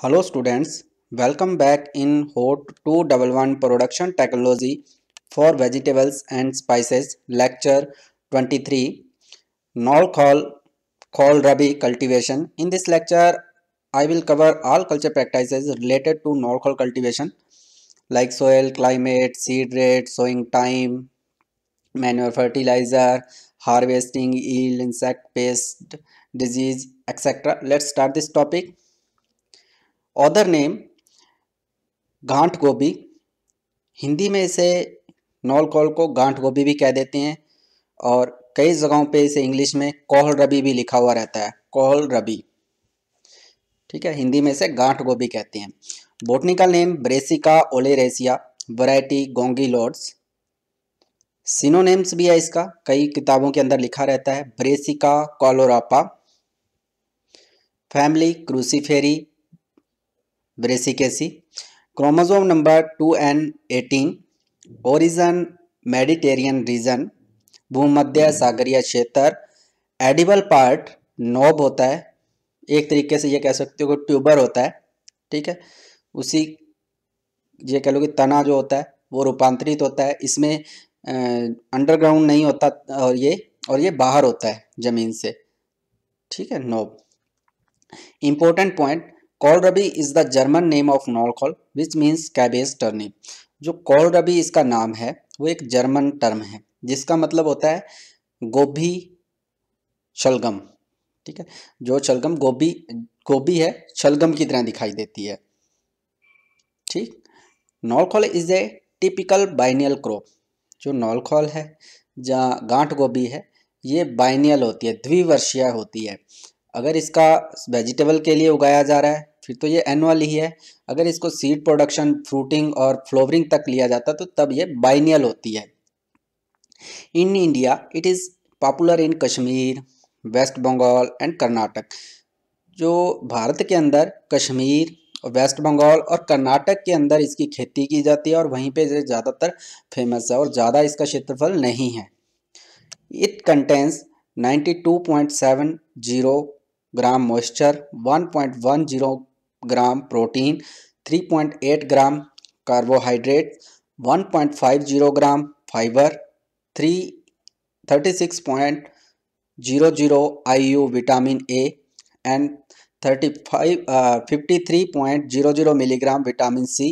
Hello students, welcome back in HOT 211 Production Technology for Vegetables and Spices Lecture 23 Now call call Rabi cultivation. In this lecture, I will cover all culture practices related to Norcol cultivation like soil, climate, seed rate, sowing time, manure fertilizer, harvesting, yield, insect, pest, disease, etc. Let's start this topic. Other name गांठ गोभी हिंदी में इसे knoll call को गांठ गोभी भी कह देते हैं और कई जगहों पे इसे इंग्लिश में कोहल रबी भी लिखा हुआ रहता है कोहल रबी ठीक है हिंदी में इसे गांठ गोभी कहते हैं botanical name Brassica oleracea variety gongylodes synonyms भी है इसका कई किताबों के अंदर लिखा रहता है Brassica caulorapa family Cruciferae Brassicaceae chromosome number two N eighteen origin Mediterranean region भूमध्य सागरीय क्षेत्र एडिबल पार्ट नोब होता है एक तरीके से ये कह सकते हो कि ट्यूबर होता है ठीक है उसी ये कह लो कि तना जो होता है वो रूपांतरित होता है इसमें अंडरग्राउंड नहीं होता और ये और ये बाहर होता है ज़मीन से ठीक है knob important point kohlrabi is the German name of knolkohl which means cabbage turnip जो कॉल रबी इसका नाम है वो एक जर्मन टर्म है जिसका मतलब होता है गोभी शलगम ठीक है जो शलगम गोभी गोभी है शलगम की तरह दिखाई देती है ठीक knolkhol is a typical biennial crop जो नॉलखोल है जहाँ गांठ गोभी है ये बाइनियल होती है द्विवर्षीय होती है अगर इसका वेजिटेबल के लिए उगाया जा रहा है फिर तो ये एनुअल ही है अगर इसको सीड प्रोडक्शन फ्रूटिंग और फ्लोवरिंग तक लिया जाता तो तब ये बाइनियल होती है in India it is popular in Kashmir West Bengal and Karnataka जो भारत के अंदर कश्मीर वेस्ट बंगाल और कर्नाटक के अंदर इसकी खेती की जाती है और वहीं पे ज़्यादातर फेमस है और ज़्यादा इसका क्षेत्रफल नहीं है it contains 92.70 gram moisture 1.10 gram protein 3.8 gram carbohydrate 1.50 gram fibre 3 36.00 IU vitamin A and 35 53.00 milligram vitamin C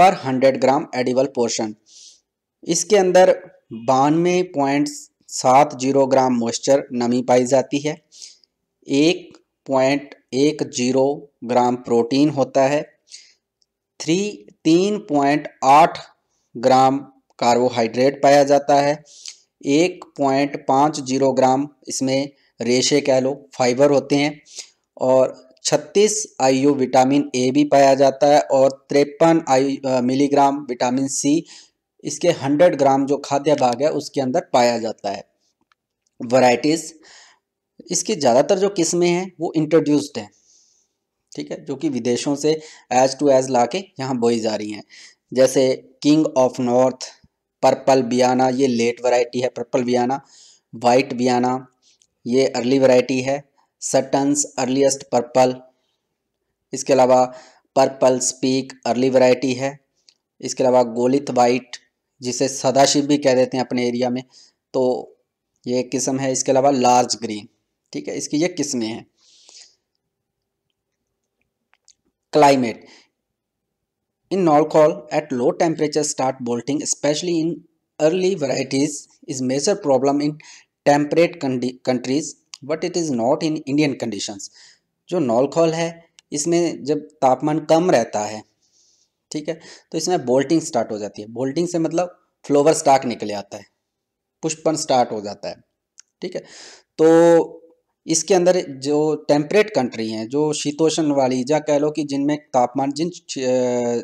per 100 gram edible portion इसके अंदर बानवे पॉइंट सात जीरो ग्राम मॉइस्चर नमी पाई जाती है एक पॉइंट एक जीरो ग्राम प्रोटीन होता है थ्री तीन पॉइंट आठ ग्राम कार्बोहाइड्रेट पाया जाता है एक पॉइंट पाँच जीरो ग्राम इसमें रेशे कह लो फाइबर होते हैं और छत्तीस आयु विटामिन ए भी पाया जाता है और तिरपन आयु मिलीग्राम विटामिन सी इसके हंड्रेड ग्राम जो खाद्य भाग है उसके अंदर पाया जाता है वराइटीज़ इसकी ज़्यादातर जो किस्में हैं वो इंट्रोड्यूस्ड हैं ठीक है जो कि विदेशों से एज टू एज ला के यहाँ बोई जा रही हैं जैसे king of north purple Vienna ये लेट वैरायटी है पर्पल बियाना वाइट बियाना ये अर्ली वैरायटी है सटन्स अर्लीस्ट पर्पल इसके अलावा पर्पल स्पीक अर्ली वैरायटी है इसके अलावा गोलित वाइट जिसे सदाशिव भी कह देते हैं अपने एरिया में तो ये किस्म है इसके अलावा लार्ज ग्रीन ठीक है इसकी ये किस्में हैं climate in knolkhol at low temperature start bolting specially in early varieties is major problem in temperate countries but it is not in Indian conditions जो नॉलखॉल है इसमें जब तापमान कम रहता है ठीक है तो इसमें बोल्टिंग स्टार्ट हो जाती है बोल्टिंग से मतलब फ्लोवर स्टाक निकल आता है पुष्पन स्टार्ट हो जाता है ठीक है तो इसके अंदर जो टेम्परेट कंट्री हैं जो शीतोष्ण वाली या कह लो कि जिनमें तापमान जिन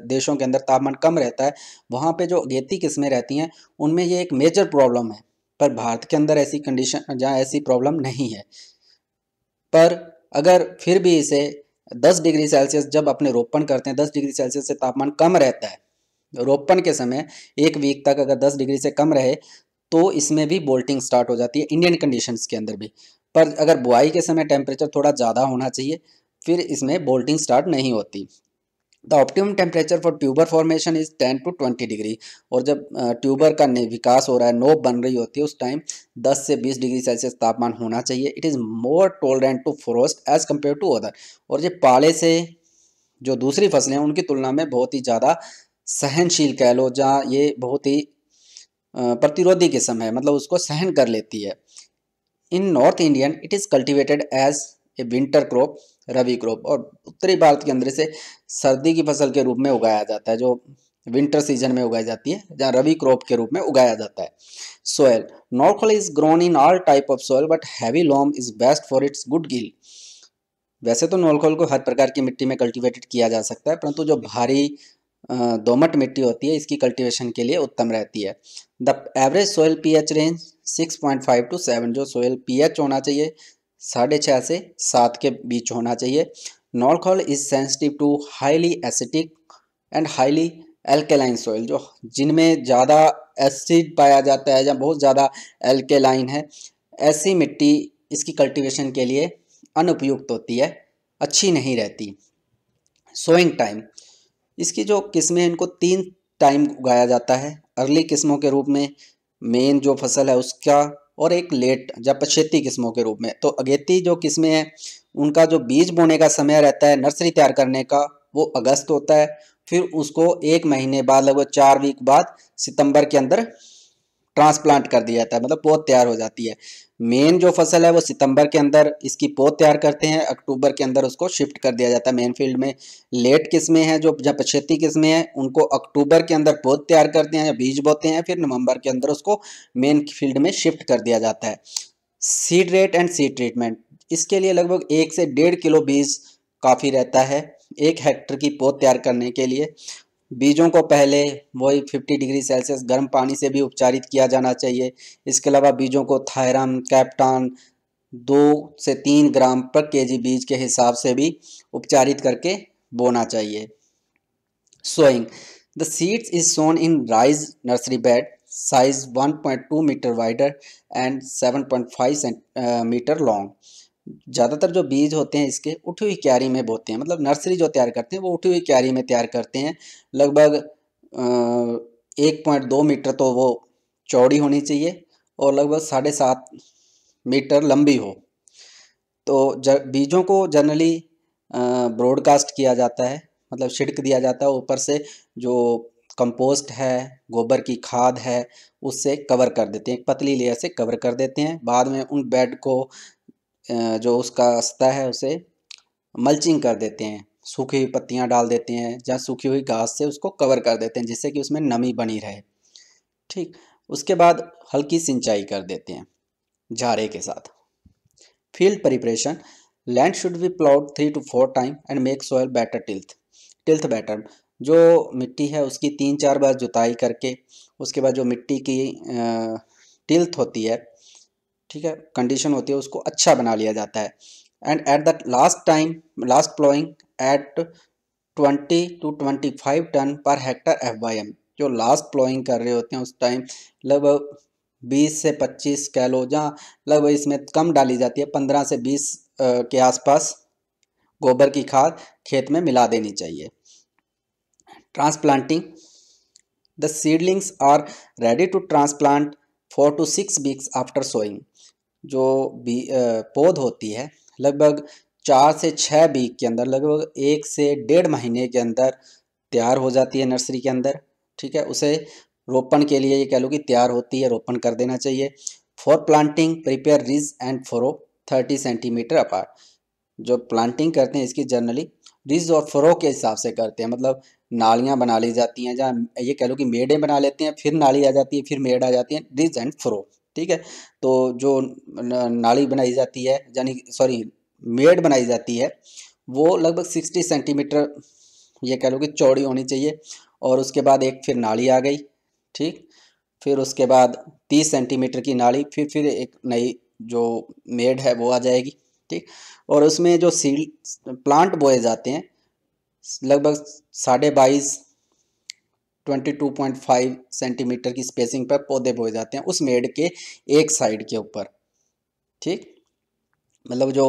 देशों के अंदर तापमान कम रहता है वहाँ पे जो अगेती किस्में रहती हैं उनमें ये एक मेजर प्रॉब्लम है पर भारत के अंदर ऐसी कंडीशन या ऐसी प्रॉब्लम नहीं है पर अगर फिर भी इसे 10 डिग्री सेल्सियस जब अपने रोपण करते हैं 10 डिग्री सेल्सियस से तापमान कम रहता है रोपण के समय एक वीक तक अगर 10 डिग्री से कम रहे तो इसमें भी बोल्टिंग स्टार्ट हो जाती है इंडियन कंडीशंस के अंदर भी पर अगर बुआई के समय टेम्परेचर थोड़ा ज़्यादा होना चाहिए फिर इसमें बोल्टिंग स्टार्ट नहीं होती the optimum temperature for tuber formation is ten to twenty degree और जब ट्यूबर का विकास हो रहा है नोब बन रही होती है उस टाइम दस से बीस डिग्री सेल्सियस तापमान होना चाहिए it is more tolerant to frost as compare to other और ये पाले से जो दूसरी फसलें हैं उनकी तुलना में बहुत ही ज़्यादा सहनशील कह लो जहाँ ये बहुत ही प्रतिरोधी किस्म है मतलब उसको सहन कर लेती है in North Indian it is cultivated as a winter crop rabi crop और उत्तरी भारत के अंदर इसे सर्दी की फसल के रूप में उगाया जाता है जो विंटर सीजन में उगाई जाती है जहाँ रवि क्रॉप के रूप में उगाया जाता है soil knolkhol is grown in all type of soil but heavy loam is best for its good गिल वैसे तो नॉर्कल को हर प्रकार की मिट्टी में कल्टीवेटेड किया जा सकता है परंतु जो भारी दोमट मिट्टी होती है इसकी कल्टीवेशन के लिए उत्तम रहती है the average soil pH range six point five to seven जो सोयल पीएच होना चाहिए साढ़े छः से सात के बीच होना चाहिए knolkhol is sensitive to highly acidic and highly alkaline soil जो जिनमें ज़्यादा एसिड पाया जाता है या बहुत ज़्यादा एल्केलाइन है ऐसी मिट्टी इसकी कल्टिवेशन के लिए अनुपयुक्त होती है अच्छी नहीं रहती सोइंग टाइम इसकी जो किस्में इनको तीन टाइम उगाया जाता है अर्ली किस्मों के रूप में मेन जो फसल है उसका और एक लेट या पछेती किस्मों के रूप में तो अगेती जो किस्में हैं उनका जो बीज बोने का समय रहता है नर्सरी तैयार करने का वो अगस्त होता है फिर उसको एक महीने बाद लगभग चार वीक बाद सितंबर के अंदर ट्रांसप्लांट कर दिया जाता है मतलब पौध तैयार हो जाती है मेन जो फसल है वो सितंबर के अंदर इसकी पौध तैयार करते हैं अक्टूबर के अंदर उसको शिफ्ट कर दिया जाता है मेन फील्ड में लेट किस्में हैं जो जब पछेती किस्में हैं उनको अक्टूबर के अंदर पौध तैयार करते हैं या बीज बोते हैं फिर नवंबर के अंदर उसको मेन फील्ड में शिफ्ट कर दिया जाता है seed rate and seed treatment इसके लिए लगभग एक से डेढ़ किलो बीज काफ़ी रहता है एक हेक्टर की पौध तैयार करने के लिए बीजों को पहले वही 50 डिग्री सेल्सियस गर्म पानी से भी उपचारित किया जाना चाहिए इसके अलावा बीजों को थायरम कैप्टान दो से तीन ग्राम पर केजी बीज के हिसाब से भी उपचारित करके बोना चाहिए sowing the seeds is sown in raised nursery bed size 1.2 metre wider and 7.5 metre long ज़्यादातर जो बीज होते हैं इसके उठी हुई क्यारी में बोते हैं मतलब नर्सरी जो तैयार करते हैं वो उठी हुई क्यारी में तैयार करते हैं लगभग एक पॉइंट दो मीटर तो वो चौड़ी होनी चाहिए और लगभग साढ़े सात मीटर लंबी हो तो ज, बीजों को जनरली ब्रॉडकास्ट किया जाता है मतलब छिड़क दिया जाता है ऊपर से जो कंपोस्ट है गोबर की खाद है उससे कवर कर देते हैं पतली लेयर से कवर कर देते हैं बाद में उन बेड को जो उसका रास्ता है उसे मल्चिंग कर देते हैं सूखी हुई पत्तियाँ डाल देते हैं या सूखी हुई घास से उसको कवर कर देते हैं जिससे कि उसमें नमी बनी रहे ठीक उसके बाद हल्की सिंचाई कर देते हैं झारे के साथ field preparation land should be ploughed three to four time and make soil better tilth tilth better जो मिट्टी है उसकी तीन चार बार जुताई करके उसके बाद जो मिट्टी की टिल्थ होती है ठीक है कंडीशन होती है उसको अच्छा बना लिया जाता है and at the last time last ploughing at twenty to twenty five tonne per hectare F Y M जो लास्ट प्लॉइंग कर रहे होते हैं उस टाइम लगभग बीस से पच्चीस कह लो जहाँ लगभग इसमें कम डाली जाती है पंद्रह से बीस के आसपास गोबर की खाद खेत में मिला देनी चाहिए transplanting the seedlings are ready to transplant four to six weeks after sowing जो बी पौध होती है लगभग चार से छः वीक के अंदर लगभग एक से डेढ़ महीने के अंदर तैयार हो जाती है नर्सरी के अंदर ठीक है उसे रोपण के लिए ये कह लो कि तैयार होती है रोपण कर देना चाहिए for planting prepare ridge and furrow thirty centimetre apart जो प्लांटिंग करते हैं इसकी जनरली रिज और फरो के हिसाब से करते हैं मतलब नालियाँ बना ली जाती हैं जहाँ ये कह लो कि मेडें बना लेते हैं फिर नाली आ जाती है फिर मेड आ जाती है रिज एंड फ्रो ठीक है तो जो नाली बनाई जाती है यानी सॉरी मेड बनाई जाती है वो लगभग सिक्सटी सेंटीमीटर ये कह लो कि चौड़ी होनी चाहिए और उसके बाद एक फिर नाली आ गई ठीक फिर उसके बाद तीस सेंटीमीटर की नाड़ी फिर फिर एक नई जो मेड है वो आ जाएगी ठीक और उसमें जो सील प्लांट बोए जाते हैं लगभग साढ़े बाईस 22.5 सेंटीमीटर की स्पेसिंग पर पौधे बोए जाते हैं उस मेड के एक साइड के ऊपर ठीक मतलब जो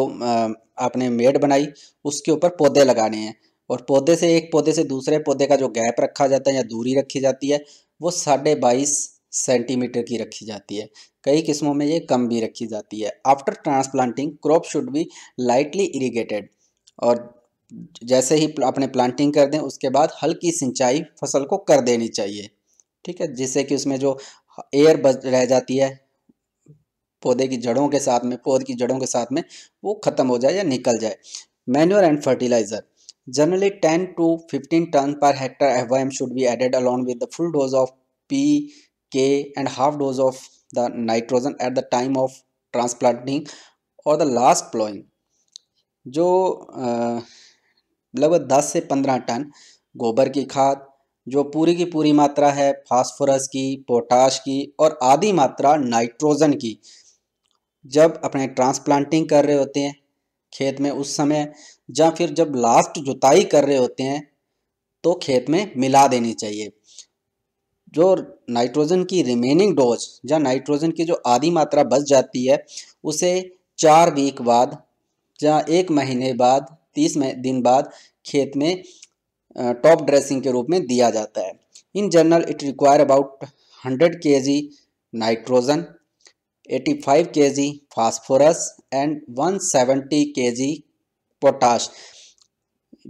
आपने मेड बनाई उसके ऊपर पौधे लगाने हैं और पौधे से एक पौधे से दूसरे पौधे का जो गैप रखा जाता है या दूरी रखी जाती है वो साढ़े बाईस सेंटीमीटर की रखी जाती है कई किस्मों में ये कम भी रखी जाती है after transplanting crop should be lightly irrigated और जैसे ही अपने प्लांटिंग कर दें उसके बाद हल्की सिंचाई फसल को कर देनी चाहिए ठीक है जिससे कि उसमें जो एयर बच रह जाती है पौधे की जड़ों के साथ में पौधे की जड़ों के साथ में वो ख़त्म हो जाए या निकल जाए manure and fertiliser generally ten to fifteen tonne per hectare F M should be added along with the full dose of P K and half dose of the nitrogen at the time of transplanting और the last ploughing जो लगभग दस से पंद्रह ton गोबर की खाद जो पूरी की पूरी मात्रा है फास्फोरस की पोटाश की और आधी मात्रा नाइट्रोजन की जब अपने ट्रांसप्लांटिंग कर रहे होते हैं खेत में उस समय या फिर जब लास्ट जुताई कर रहे होते हैं तो खेत में मिला देनी चाहिए जो नाइट्रोजन की रिमेनिंग डोज या नाइट्रोजन की जो आधी मात्रा बच जाती है उसे चार वीक बाद या एक महीने बाद तीस में दिन बाद खेत में टॉप ड्रेसिंग के रूप में दिया जाता है in general it require about hundred K G nitrogen eighty five K G phosphorus and one seventy K G potash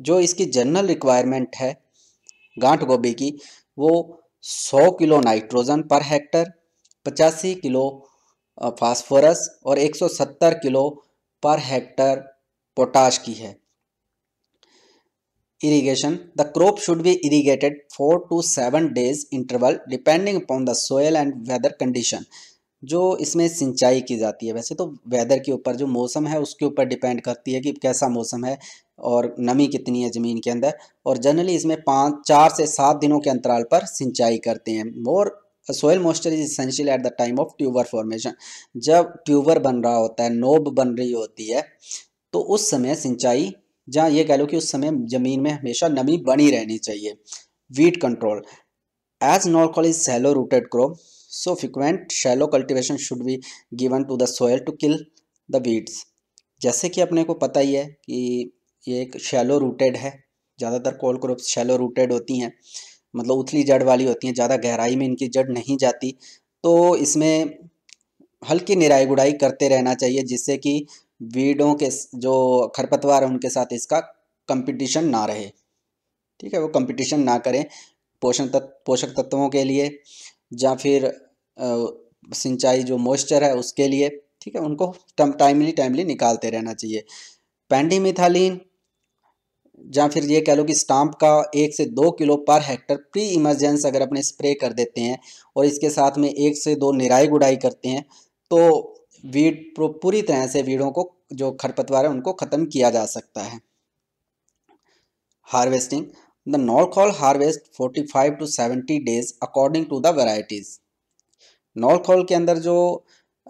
जो इसकी जनरल रिक्वायरमेंट है गांठ गोभी की वो 100 किलो नाइट्रोजन पर हेक्टर पचासी किलो फास्फोरस और 170 किलो पर हेक्टर पोटाश की है irrigation the crop should be irrigated 4 to 7 days interval depending upon the soil and weather condition जो इसमें सिंचाई की जाती है वैसे तो वेदर के ऊपर जो मौसम है उसके ऊपर डिपेंड करती है कि कैसा मौसम है और नमी कितनी है ज़मीन के अंदर और जनरली इसमें पाँच चार से सात दिनों के अंतराल पर सिंचाई करते हैं more soil moisture is essential at the time of tuber formation जब ट्यूबर बन रहा होता है नोब बन रही होती है तो उस समय सिंचाई जहाँ ये कह लो कि उस समय ज़मीन में हमेशा नमी बनी रहनी चाहिए weed control as knol khol is shallow rooted crop so frequent shallow cultivation should be given to the soil to kill the weeds जैसे कि अपने को पता ही है कि ये एक शैलो रूटेड है ज़्यादातर कोल क्रॉप्स शैलो रूटेड होती हैं मतलब उथली जड़ वाली होती हैं ज़्यादा गहराई में इनकी जड़ नहीं जाती तो इसमें हल्की निराई गुड़ाई करते रहना चाहिए जिससे कि वीडों के जो खरपतवार हैं उनके साथ इसका कंपटीशन ना रहे ठीक है वो कंपटीशन ना करें पोषण तत्व पोषक तत्वों के लिए या फिर सिंचाई जो मॉइस्चर है उसके लिए ठीक है उनको टाइमली टाइमली निकालते रहना चाहिए पैंडीमिथालीन या फिर ये कह लो कि स्टाम्प का एक से दो kilo per hectare pre emergence अगर अपने स्प्रे कर देते हैं और इसके साथ में एक से दो निराई गुड़ाई करते हैं तो वीड पूरी तरह से वीड़ों को जो खरपतवार है उनको ख़त्म किया जा सकता है harvesting the knol khol harvest 45 to 70 days according to the varieties knol khol के अंदर जो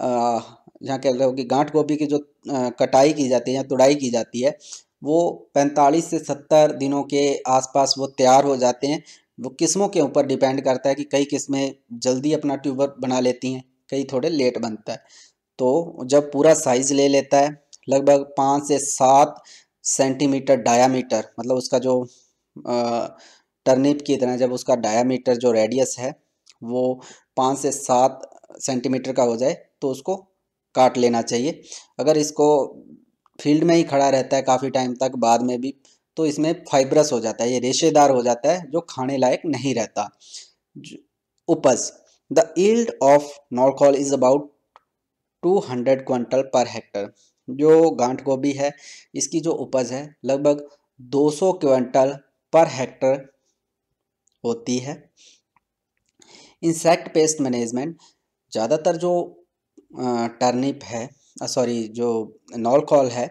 जहाँ कह रहे हो कि गांठ गोभी की जो कटाई की जाती है या तुड़ाई की जाती है वो 45 से 70 दिनों के आसपास वो तैयार हो जाते हैं वो किस्मों के ऊपर डिपेंड करता है कि कई किस्में जल्दी अपना ट्यूबर बना लेती हैं कई थोड़े लेट बनता है तो जब पूरा साइज़ ले लेता है लगभग पाँच से सात सेंटीमीटर डायामीटर मतलब उसका जो टर्निप की तरह जब उसका डायामीटर जो रेडियस है वो पाँच से सात सेंटीमीटर का हो जाए तो उसको काट लेना चाहिए अगर इसको फील्ड में ही खड़ा रहता है काफ़ी टाइम तक बाद में भी तो इसमें फाइब्रस हो जाता है ये रेशेदार हो जाता है जो खाने लायक नहीं रहता उपज the yield of knol khol is about two hundred quintal per hectare जो गांठ गोभी है इसकी जो उपज है लगभग दो सौ क्विंटल पर हेक्टर होती है इंसेक्ट पेस्ट मैनेजमेंट ज़्यादातर जो टर्निप है सॉरी जो नॉलकॉल है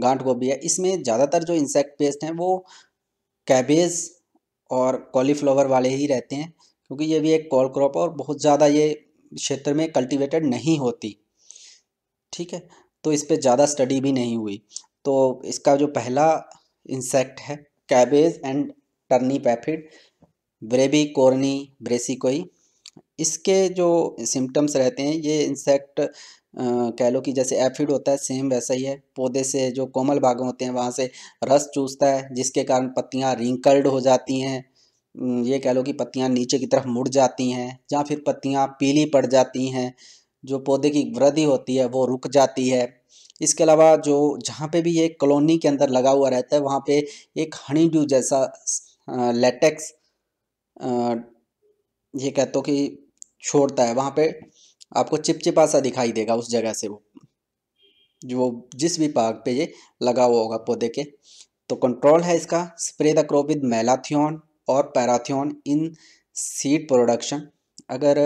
गांठ गोभी है इसमें ज़्यादातर जो इंसेक्ट पेस्ट हैं वो कैबेज और कॉलीफ्लावर वाले ही रहते हैं क्योंकि ये भी एक कॉल क्रॉप और बहुत ज़्यादा ये क्षेत्र में कल्टीवेटेड नहीं होती ठीक है तो इस पर ज़्यादा स्टडी भी नहीं हुई तो इसका जो पहला इंसेक्ट है कैबेज एंड टर्नी पैफिड ब्रेबी कोर्नी ब्रेसिकोई इसके जो सिम्टम्स रहते हैं ये इंसेक्ट कह लो कि जैसे एफिड होता है सेम वैसा ही है पौधे से जो कोमल भाग होते हैं वहाँ से रस चूसता है जिसके कारण पत्तियाँ रिंकल्ड हो जाती हैं ये कह लो कि पत्तियाँ नीचे की तरफ मुड़ जाती हैं या फिर पत्तियाँ पीली पड़ जाती हैं जो पौधे की वृद्धि होती है वो रुक जाती है इसके अलावा जो जहाँ पे भी ये कॉलोनी के अंदर लगा हुआ रहता है वहाँ पे एक हनी ड्यू जैसा लेटेक्स ये कहते हो कि छोड़ता है वहाँ पे आपको चिपचिपा सा दिखाई देगा उस जगह से वो जो जिस भी पार्क पे ये लगा हुआ होगा पौधे के तो कंट्रोल है इसका spray the crop with malathion और पैराथियन इन सीड प्रोडक्शन अगर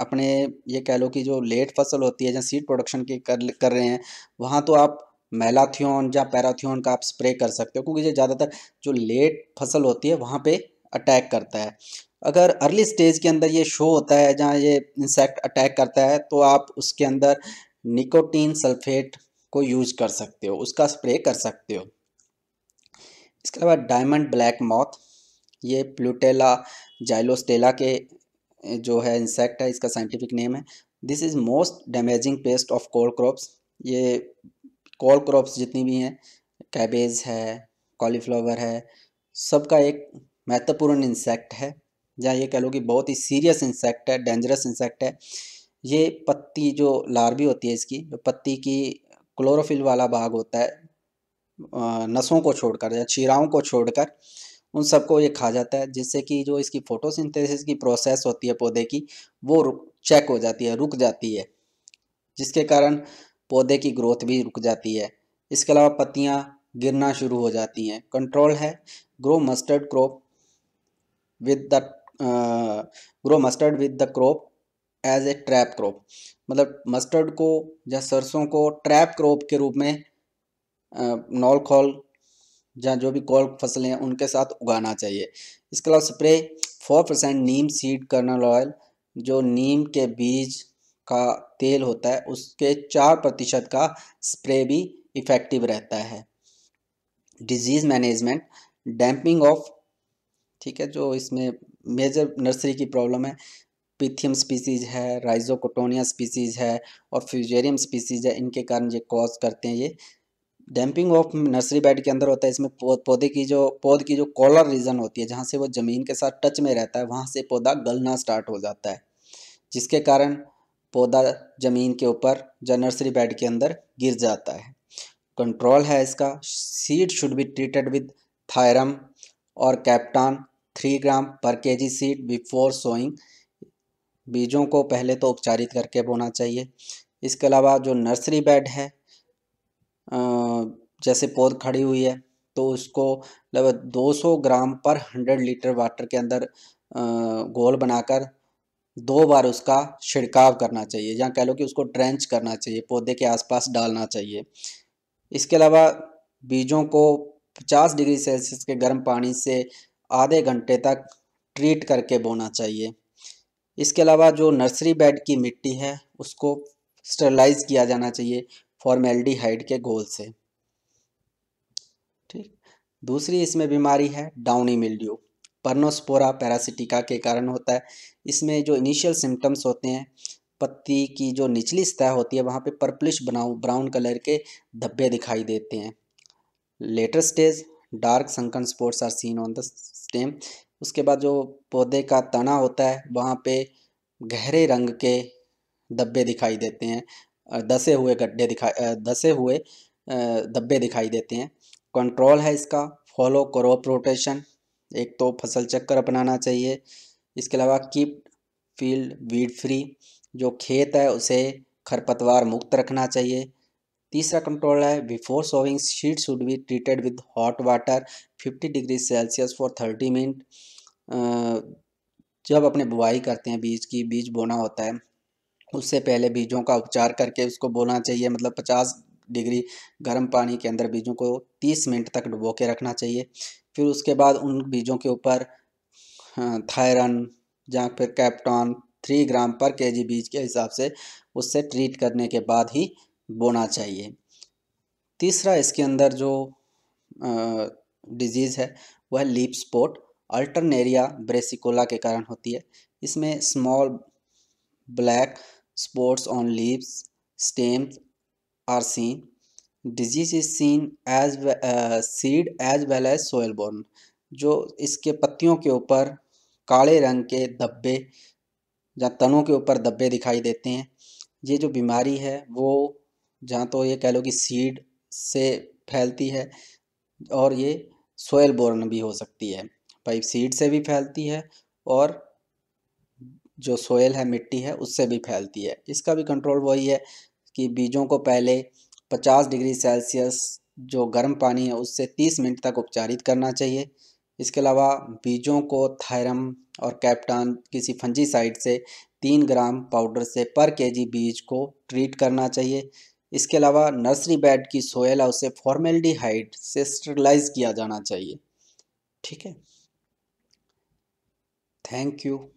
अपने ये कह लो कि जो लेट फसल होती है जहाँ सीड प्रोडक्शन की कर कर रहे हैं वहाँ तो आप मेलाथियोन या पैराथियोन का आप स्प्रे कर सकते हो क्योंकि ये ज़्यादातर जो लेट फसल होती है वहाँ पे अटैक करता है अगर अर्ली स्टेज के अंदर ये शो होता है जहाँ ये इंसेक्ट अटैक करता है तो आप उसके अंदर निकोटीन सल्फेट को यूज कर सकते हो उसका स्प्रे कर सकते हो इसके अलावा डायमंड ब्लैक मॉथ ये प्लूटेला जाइलोस्टेला के जो है इंसेक्ट है इसका साइंटिफिक नेम है this is most damaging pest of cole crops ये कोल क्रॉप्स जितनी भी हैं कैबेज है कॉलीफ्लावर है सबका एक महत्वपूर्ण इंसेक्ट है या ये कह लो कि बहुत ही सीरियस इंसेक्ट है डेंजरस इंसेक्ट है ये पत्ती जो लार्वी होती है इसकी जो पत्ती की क्लोरोफिल वाला भाग होता है नसों को छोड़कर या चीराओं को छोड़कर उन सबको ये खा जाता है जिससे कि जो इसकी फोटोसिंथेसिस की प्रोसेस होती है पौधे की वो रुक चेक हो जाती है रुक जाती है जिसके कारण पौधे की ग्रोथ भी रुक जाती है इसके अलावा पत्तियाँ गिरना शुरू हो जाती हैं कंट्रोल है grow mustard crop with the grow mustard with the crop as a trap crop मतलब मस्टर्ड को या सरसों को ट्रैप क्रॉप के रूप में नॉल खोल जहाँ जो भी कॉल फसलें हैं उनके साथ उगाना चाहिए इसके अलावा spray four percent neem seed kernel oil जो नीम के बीज का तेल होता है उसके चार प्रतिशत का स्प्रे भी इफ़ेक्टिव रहता है डिजीज़ मैनेजमेंट डैम्पिंग ऑफ ठीक है जो इसमें मेजर नर्सरी की प्रॉब्लम है पिथियम स्पीसीज है राइजोकोटोनिया स्पीसीज है और फ्यूजेरियम स्पीसीज है इनके कारण ये कॉज करते हैं ये डैम्पिंग ऑफ नर्सरी बेड के अंदर होता है इसमें पौधे की जो पौध की जो कॉलर रीजन होती है जहाँ से वो ज़मीन के साथ टच में रहता है वहाँ से पौधा गलना स्टार्ट हो जाता है जिसके कारण पौधा ज़मीन के ऊपर या नर्सरी बेड के अंदर गिर जाता है कंट्रोल है इसका seed should be treated with thiram और captan three gram per K जी सीड बिफोर सोइंग बीजों को पहले तो उपचारित करके बोना चाहिए इसके अलावा जो नर्सरी बेड है जैसे पौध खड़ी हुई है तो उसको लगभग 200 ग्राम पर 100 लीटर वाटर के अंदर गोल बनाकर दो बार उसका छिड़काव करना चाहिए या कह लो कि उसको ड्रेंच करना चाहिए पौधे के आसपास डालना चाहिए इसके अलावा बीजों को 50 डिग्री सेल्सियस के गर्म पानी से आधे घंटे तक ट्रीट करके बोना चाहिए इसके अलावा जो नर्सरी बेड की मिट्टी है उसको स्टरलाइज किया जाना चाहिए फॉर्मेल्डिहाइड के घोल से ठीक दूसरी इसमें बीमारी है डाउनी मिल्ड्यू पर्नोस्पोरा पैरासिटिका के कारण होता है इसमें जो इनिशियल सिम्टम्स होते हैं पत्ती की जो निचली सतह होती है वहाँ पे पर्पलिश बनाओ ब्राउन कलर के धब्बे दिखाई देते हैं later stage dark sunken spots are seen on the stem उसके बाद जो पौधे का तना होता है वहाँ पे गहरे रंग के धब्बे दिखाई देते हैं दसे हुए गड्ढे दिखाई दसे हुए धब्बे दिखाई देते हैं कंट्रोल है इसका फॉलो क्रॉप रोटेशन एक तो फसल चक्कर अपनाना चाहिए इसके अलावा कीप फील्ड वीड फ्री जो खेत है उसे खरपतवार मुक्त रखना चाहिए तीसरा कंट्रोल है before sowing seed should be treated with hot water 50 degree Celsius for 30 minute जब अपने बुआई करते हैं बीज की बीज बोना होता है उससे पहले बीजों का उपचार करके उसको बोना चाहिए मतलब पचास डिग्री गर्म पानी के अंदर बीजों को तीस मिनट तक डुबो के रखना चाहिए फिर उसके बाद उन बीजों के ऊपर हाँ, थायरन या फिर कैप्टॉन थ्री ग्राम पर केजी बीज के हिसाब से उससे ट्रीट करने के बाद ही बोना चाहिए तीसरा इसके अंदर जो डिजीज़ है वह लीप स्पोट अल्टरनेरिया ब्रेसिकोला के कारण होती है इसमें small black spots on leaves, stems are seen. Disease is seen as uh, seed as well as soil borne. जो इसके पत्तियों के ऊपर काले रंग के धब्बे या तनों के ऊपर धब्बे दिखाई देते हैं ये जो बीमारी है वो जहाँ तो ये कह लो कि सीड से फैलती है और ये सोयल बोर्न भी हो सकती है पाइप सीड से भी फैलती है और जो सोयल है मिट्टी है उससे भी फैलती है इसका भी कंट्रोल वही है कि बीजों को पहले 50 डिग्री सेल्सियस जो गर्म पानी है उससे 30 मिनट तक उपचारित करना चाहिए इसके अलावा बीजों को थायरम और कैप्टान किसी फंजी साइड से तीन ग्राम पाउडर से पर केजी बीज को ट्रीट करना चाहिए इसके अलावा नर्सरी बेड की सोयल है उसे हाइट से स्टरलाइज किया जाना चाहिए ठीक है थैंक यू